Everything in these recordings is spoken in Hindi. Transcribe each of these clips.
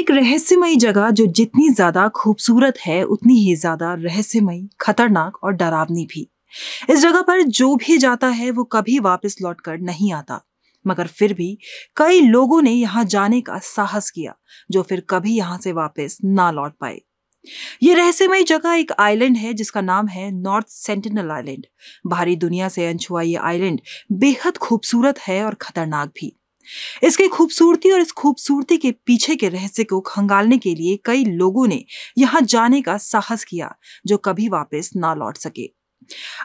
एक रहस्यमयी जगह जो जितनी ज्यादा खूबसूरत है उतनी ही ज्यादा रहस्यमयी खतरनाक और डरावनी भी इस जगह पर जो भी जाता है वो कभी वापस लौटकर नहीं आता मगर फिर भी कई लोगों ने यहाँ जाने का साहस किया जो फिर कभी यहाँ से वापस ना लौट पाए ये रहस्यमय जगह एक आइलैंड है जिसका नाम है नॉर्थ सेंटिनल आइलैंड बाहरी दुनिया से अनछुआ ये आइलैंड बेहद खूबसूरत है और खतरनाक भी इसकी खूबसूरती और इस खूबसूरती के पीछे के रहस्य को खंगालने के लिए कई लोगों ने यहाँ जाने का साहस किया जो कभी वापस ना लौट सके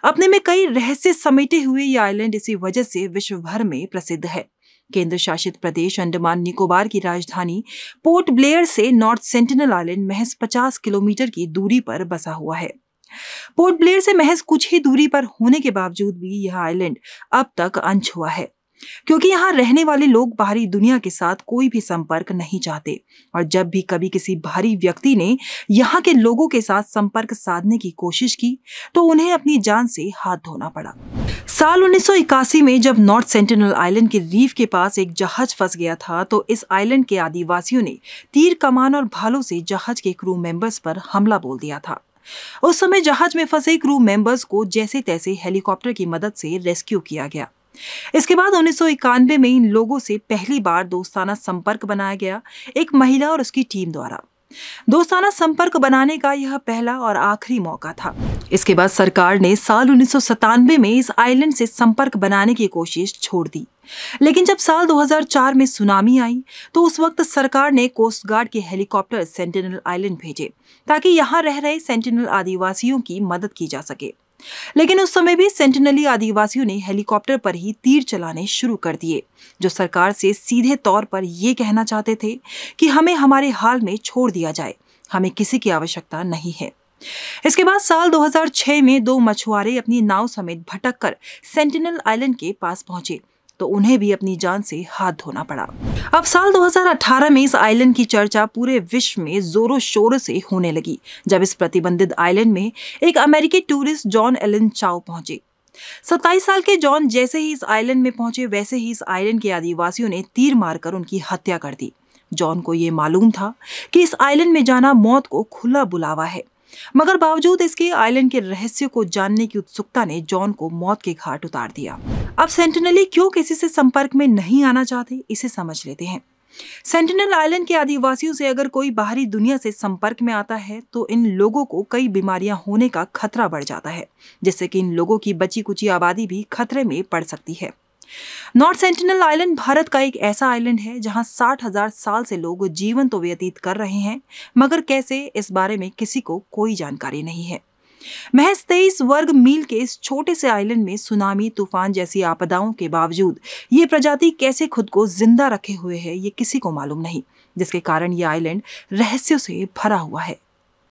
अपने में कई रहस्य समेटे हुए ये आइलैंड इसी वजह से विश्व भर में प्रसिद्ध है केंद्र शासित प्रदेश अंडमान निकोबार की राजधानी पोर्ट ब्लेयर से नॉर्थ सेंटिनल आइलैंड महज 50 किलोमीटर की दूरी पर बसा हुआ है पोर्ट ब्लेयर से महज कुछ ही दूरी पर होने के बावजूद भी यह आइलैंड अब तक अंश हुआ है क्योंकि यहाँ रहने वाले लोग बाहरी दुनिया के साथ कोई भी संपर्क नहीं चाहते और जब भी कभी किसी बाहरी व्यक्ति ने यहाँ के लोगों के साथ संपर्क साधने की कोशिश की तो उन्हें अपनी जान से हाथ धोना पड़ा साल 1981 में जब नॉर्थ सेंटिनल आइलैंड के रीफ के पास एक जहाज फंस गया था तो इस आइलैंड के आदिवासियों ने तीर कमान और भालों से जहाज के क्रू मेंबर्स पर हमला बोल दिया था उस समय जहाज में फंसे क्रू मेंबर्स को जैसे तैसे हेलीकॉप्टर की मदद से रेस्क्यू किया गया इसके बाद उन्नीस में इन लोगों से पहली बार दोस्ताना संपर्क बनाया गया एक महिला और उसकी टीम द्वारा दोस्ताना संपर्क बनाने का यह पहला और आखिरी मौका था इसके बाद सरकार ने साल उन्नीस में इस आइलैंड से संपर्क बनाने की कोशिश छोड़ दी लेकिन जब साल 2004 में सुनामी आई तो उस वक्त सरकार ने कोस्ट गार्ड के हेलीकॉप्टर सेंटिनल आइलैंड भेजे ताकि यहाँ रह रहे सेंटिनल आदिवासियों की मदद की जा सके लेकिन उस समय भी सेंटिनली आदिवासियों ने हेलीकॉप्टर पर ही तीर चलाने शुरू कर दिए जो सरकार से सीधे तौर पर ये कहना चाहते थे कि हमें हमारे हाल में छोड़ दिया जाए हमें किसी की आवश्यकता नहीं है इसके बाद साल 2006 में दो मछुआरे अपनी नाव समेत भटक कर सेंटिनल आइलैंड के पास पहुंचे तो उन्हें भी अपनी जान से हाथ धोना पड़ा अब साल 2018 में इस आइलैंड की चर्चा पूरे विश्व में जोरों शोरों से होने लगी जब इस प्रतिबंधित आइलैंड में एक अमेरिकी टूरिस्ट जॉन एलन चाओ पहुंचे सत्ताईस साल के जॉन जैसे ही इस आइलैंड में पहुंचे वैसे ही इस आइलैंड के आदिवासियों ने तीर मारकर उनकी हत्या कर दी जॉन को यह मालूम था कि इस आइलैंड में जाना मौत को खुला बुलावा है मगर बावजूद इसके आइलैंड के रहस्य को जानने की उत्सुकता ने जॉन को मौत के घाट उतार दिया अब सेंटिनली क्यों किसी से संपर्क में नहीं आना चाहते इसे समझ लेते हैं सेंटिनल आइलैंड के आदिवासियों से अगर कोई बाहरी दुनिया से संपर्क में आता है तो इन लोगों को कई बीमारियां होने का खतरा बढ़ जाता है जिससे कि इन लोगों की बची कुची आबादी भी खतरे में पड़ सकती है नॉर्थ सेंटिनल आइलैंड भारत का एक ऐसा आइलैंड है जहां साठ हजार साल से लोग जीवन तो व्यतीत कर रहे हैं मगर कैसे इस बारे में किसी को कोई जानकारी नहीं है महज तेईस वर्ग मील के इस छोटे से आइलैंड में सुनामी तूफान जैसी आपदाओं के बावजूद ये प्रजाति कैसे खुद को जिंदा रखे हुए है ये किसी को मालूम नहीं जिसके कारण ये आइलैंड रहस्यों से भरा हुआ है